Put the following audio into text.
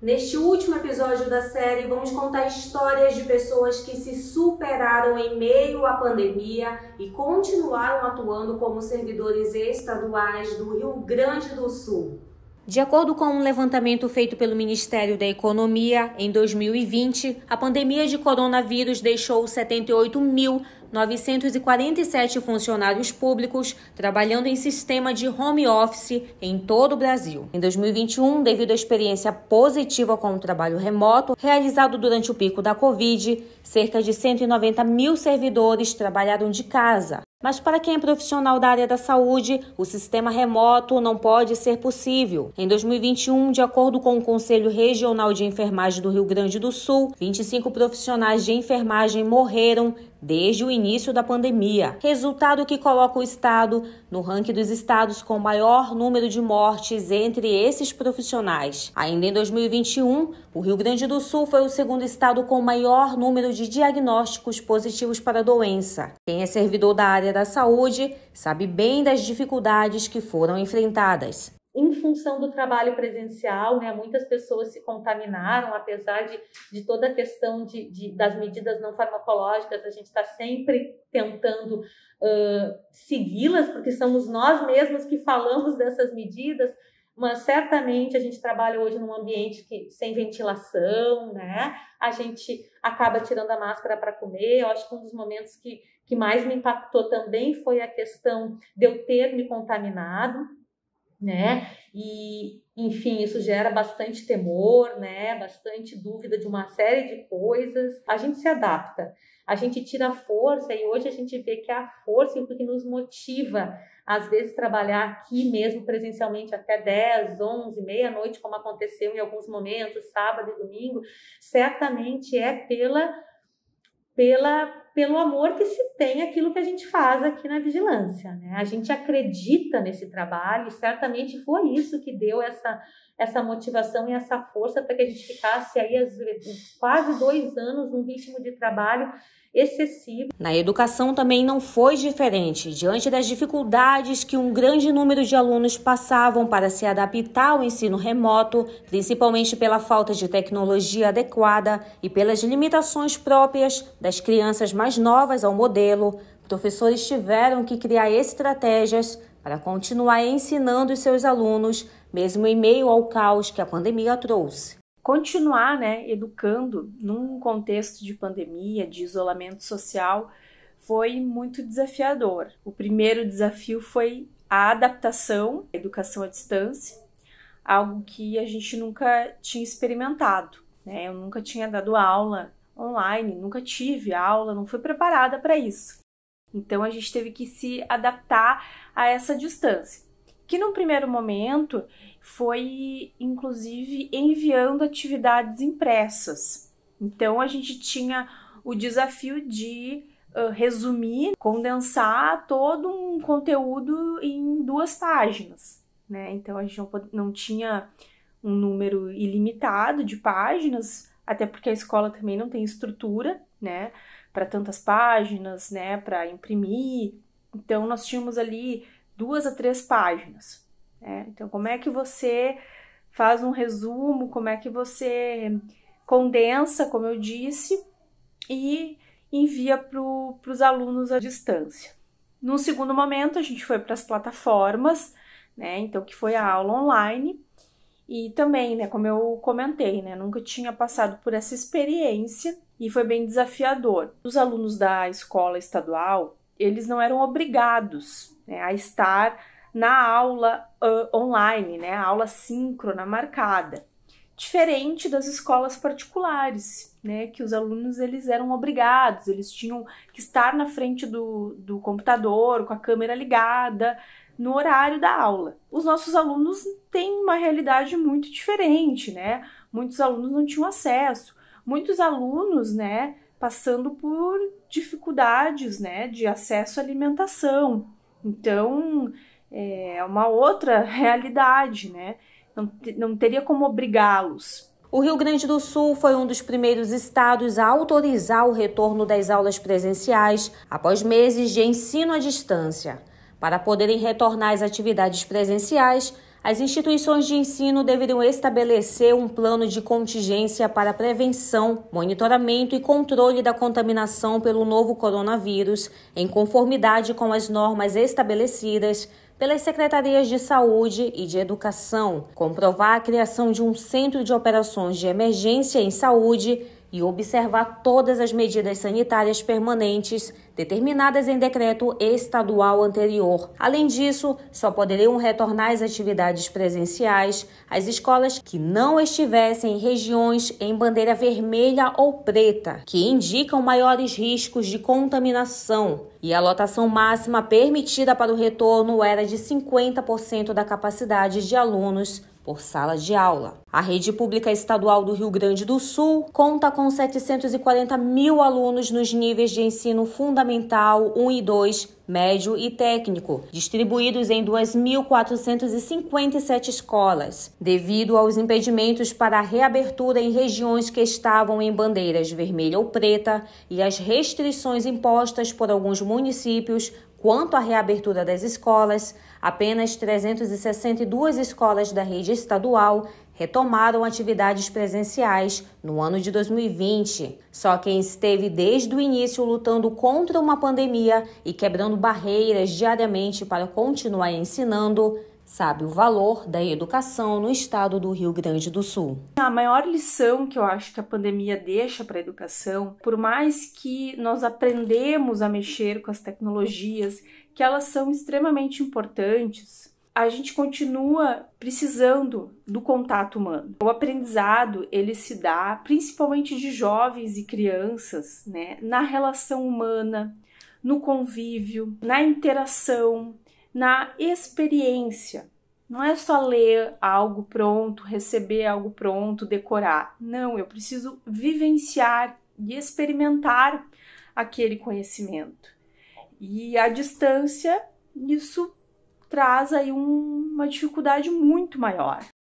Neste último episódio da série, vamos contar histórias de pessoas que se superaram em meio à pandemia e continuaram atuando como servidores estaduais do Rio Grande do Sul. De acordo com um levantamento feito pelo Ministério da Economia, em 2020, a pandemia de coronavírus deixou 78.947 funcionários públicos trabalhando em sistema de home office em todo o Brasil. Em 2021, devido à experiência positiva com o trabalho remoto realizado durante o pico da Covid, cerca de 190 mil servidores trabalharam de casa, mas para quem é profissional da área da saúde, o sistema remoto não pode ser possível. Em 2021, de acordo com o Conselho Regional de Enfermagem do Rio Grande do Sul, 25 profissionais de enfermagem morreram desde o início da pandemia, resultado que coloca o estado no ranking dos estados com maior número de mortes entre esses profissionais. Ainda em 2021, o Rio Grande do Sul foi o segundo estado com maior número de diagnósticos positivos para a doença. Quem é servidor da área da saúde sabe bem das dificuldades que foram enfrentadas em função do trabalho presencial, né, muitas pessoas se contaminaram, apesar de, de toda a questão de, de das medidas não farmacológicas, a gente está sempre tentando uh, segui-las, porque somos nós mesmos que falamos dessas medidas, mas certamente a gente trabalha hoje num ambiente que, sem ventilação, né? A gente acaba tirando a máscara para comer. Eu acho que um dos momentos que, que mais me impactou também foi a questão de eu ter me contaminado né? E, enfim, isso gera bastante temor, né? Bastante dúvida de uma série de coisas. A gente se adapta, a gente tira força e hoje a gente vê que a força é o que nos motiva, às vezes, trabalhar aqui mesmo presencialmente até 10, 11, meia-noite, como aconteceu em alguns momentos, sábado e domingo, certamente é pela pela pelo amor que se tem aquilo que a gente faz aqui na vigilância. Né? A gente acredita nesse trabalho e certamente foi isso que deu essa, essa motivação e essa força para que a gente ficasse aí as, quase dois anos num ritmo de trabalho excessivo. Na educação também não foi diferente. Diante das dificuldades que um grande número de alunos passavam para se adaptar ao ensino remoto, principalmente pela falta de tecnologia adequada e pelas limitações próprias das crianças mais mais novas ao modelo, professores tiveram que criar estratégias para continuar ensinando os seus alunos, mesmo em meio ao caos que a pandemia trouxe. Continuar né, educando num contexto de pandemia, de isolamento social, foi muito desafiador. O primeiro desafio foi a adaptação, à educação à distância, algo que a gente nunca tinha experimentado. Né? Eu nunca tinha dado aula online, nunca tive aula, não fui preparada para isso. Então a gente teve que se adaptar a essa distância. Que no primeiro momento foi inclusive enviando atividades impressas. Então a gente tinha o desafio de uh, resumir, condensar todo um conteúdo em duas páginas. Né? Então a gente não, não tinha um número ilimitado de páginas, até porque a escola também não tem estrutura, né, para tantas páginas, né, para imprimir. Então nós tínhamos ali duas a três páginas. Né? Então como é que você faz um resumo? Como é que você condensa, como eu disse, e envia para os alunos à distância. No segundo momento, a gente foi para as plataformas, né? Então, que foi a aula online, e também, né, como eu comentei, né, nunca tinha passado por essa experiência e foi bem desafiador. Os alunos da escola estadual, eles não eram obrigados né, a estar na aula uh, online, né, a aula síncrona marcada diferente das escolas particulares, né? Que os alunos eles eram obrigados, eles tinham que estar na frente do, do computador com a câmera ligada, no horário da aula. Os nossos alunos têm uma realidade muito diferente, né? Muitos alunos não tinham acesso, muitos alunos, né, passando por dificuldades, né, de acesso à alimentação. Então, é, é uma outra realidade, né? Não, não teria como obrigá-los. O Rio Grande do Sul foi um dos primeiros estados a autorizar o retorno das aulas presenciais após meses de ensino à distância. Para poderem retornar às atividades presenciais, as instituições de ensino deverão estabelecer um plano de contingência para prevenção, monitoramento e controle da contaminação pelo novo coronavírus, em conformidade com as normas estabelecidas pelas secretarias de saúde e de educação, comprovar a criação de um centro de operações de emergência em saúde e observar todas as medidas sanitárias permanentes determinadas em decreto estadual anterior. Além disso, só poderiam retornar às atividades presenciais as escolas que não estivessem em regiões em bandeira vermelha ou preta, que indicam maiores riscos de contaminação. E a lotação máxima permitida para o retorno era de 50% da capacidade de alunos por sala de aula. A rede pública estadual do Rio Grande do Sul conta com 740 mil alunos nos níveis de ensino fundamental Fundamental 1 e 2 médio e técnico, distribuídos em 2.457 escolas, devido aos impedimentos para a reabertura em regiões que estavam em bandeiras vermelha ou preta e as restrições impostas por alguns municípios Quanto à reabertura das escolas, apenas 362 escolas da rede estadual retomaram atividades presenciais no ano de 2020. Só quem esteve desde o início lutando contra uma pandemia e quebrando barreiras diariamente para continuar ensinando, sabe o valor da educação no estado do Rio Grande do Sul. A maior lição que eu acho que a pandemia deixa para a educação, por mais que nós aprendemos a mexer com as tecnologias, que elas são extremamente importantes, a gente continua precisando do contato humano. O aprendizado ele se dá principalmente de jovens e crianças, né, na relação humana, no convívio, na interação, na experiência. Não é só ler algo pronto, receber algo pronto, decorar. Não, eu preciso vivenciar e experimentar aquele conhecimento. E à distância, isso traz aí um, uma dificuldade muito maior.